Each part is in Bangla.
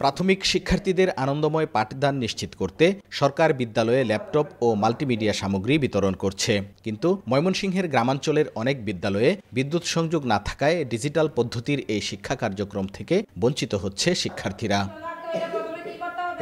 প্রাথমিক শিক্ষার্থীদের আনন্দময় পাঠদান নিশ্চিত করতে সরকার বিদ্যালয়ে ল্যাপটপ ও মাল্টিমিডিয়া সামগ্রী বিতরণ করছে কিন্তু ময়মনসিংহের গ্রামাঞ্চলের অনেক বিদ্যালয়ে বিদ্যুৎ সংযোগ না থাকায় ডিজিটাল পদ্ধতির এই শিক্ষা কার্যক্রম থেকে বঞ্চিত হচ্ছে শিক্ষার্থীরা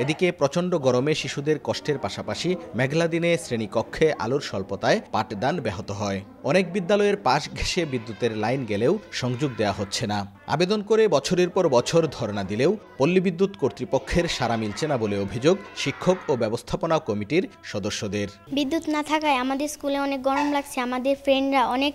এদিকে প্রচণ্ড গরমে শিশুদের কষ্টের পাশাপাশি মেঘলা দিনে শ্রেণীকক্ষে আলোর স্বল্পতায় পাঠদান ব্যাহত হয় অনেক বিদ্যালয়ের পাশ ঘেঁষে বিদ্যুতের লাইন গেলেও সংযোগ দেয়া হচ্ছে না আবেদন করে বছরের পর বছর ধর্ণা দিলেও পল্লী বিদ্যুৎ কর্তৃপক্ষের সাড়া মিলছে না বলে অভিযোগ শিক্ষক ও ব্যবস্থাপনা কমিটির সদস্যদের বিদ্যুৎ না থাকায় আমাদের স্কুলে অনেক গরম লাগছে আমাদের ফ্রেন্ডরা অনেক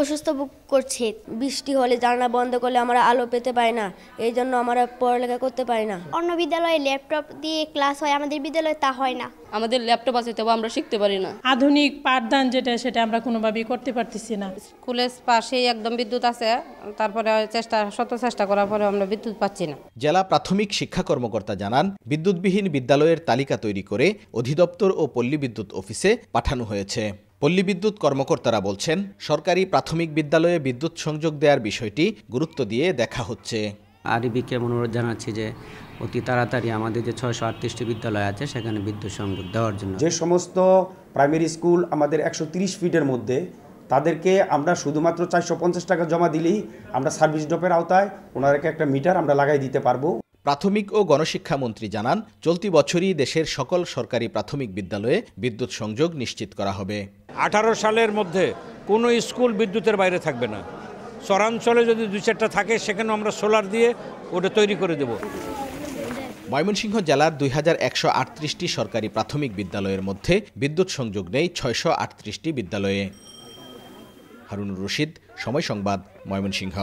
অসুস্থ করছে বৃষ্টি হলে জানলা বন্ধ করলে আমরা আলো পেতে পাই না এই জন্য আমরা পড়ালেখা করতে পারি না অন্য বিদ্যালয়ে ল্যাপটপ দিয়ে ক্লাস হয় আমাদের বিদ্যালয়ে তা হয় না আমাদের ল্যাপটপ আছে তবে আমরা শিখতে পারি না আধুনিক পাঠদান যেটা সেটা আমরা কোনোভাবেই করতে পারতেছি না স্কুলের পাশেই একদম বিদ্যুৎ আছে তারপরে চেষ্টা শত চেষ্টা করার পরে আমরা বিদ্যুৎ পাচ্ছি না জেলা প্রাথমিক শিক্ষা কর্মকর্তা জানান বিদ্যুৎবিহীন বিদ্যালয়ের তালিকা তৈরি করে অধিদপ্তর ও পল্লী বিদ্যুৎ অফিসে পাঠানো হয়েছে পল্লী বিদ্যুৎ কর্মকর্তারা বলছেন সরকারি প্রাথমিক বিদ্যালয়ে বিদ্যুৎ সংযোগ দেওয়ার বিষয়টি গুরুত্ব দিয়ে দেখা হচ্ছে আরবিকে অনুরোধ জানাচ্ছি যে অতি তাড়াতাড়ি আমাদের যে ছয়শো আটত্রিশটি বিদ্যালয় আছে সেখানে বিদ্যুৎ সংযোগ দেওয়ার জন্য যে সমস্ত প্রাইমারি স্কুল আমাদের একশো তিরিশ ফিটের মধ্যে তাদেরকে আমরা শুধুমাত্র চারশো পঞ্চাশ টাকা জমা দিলেই আমরা সার্ভিস ডপের আওতায় ওনাদেরকে একটা মিটার আমরা লাগাই দিতে পারবো প্রাথমিক ও গণশিক্ষামন্ত্রী জানান চলতি বছরই দেশের সকল সরকারি প্রাথমিক বিদ্যালয়ে বিদ্যুৎ সংযোগ নিশ্চিত করা হবে আঠারো সালের মধ্যে কোনো স্কুল বিদ্যুতের বাইরে থাকবে না চরাঞ্চলে যদি দু চারটা থাকে সেখানে আমরা সোলার দিয়ে ওটা তৈরি করে দেব ময়মনসিংহ জেলার দুই হাজার একশো আটত্রিশটি সরকারি প্রাথমিক বিদ্যালয়ের মধ্যে বিদ্যুৎ সংযোগ নেই ছয়শো আটত্রিশটি বিদ্যালয়ে হারুন রশিদ সময় সংবাদ ময়মনসিংহ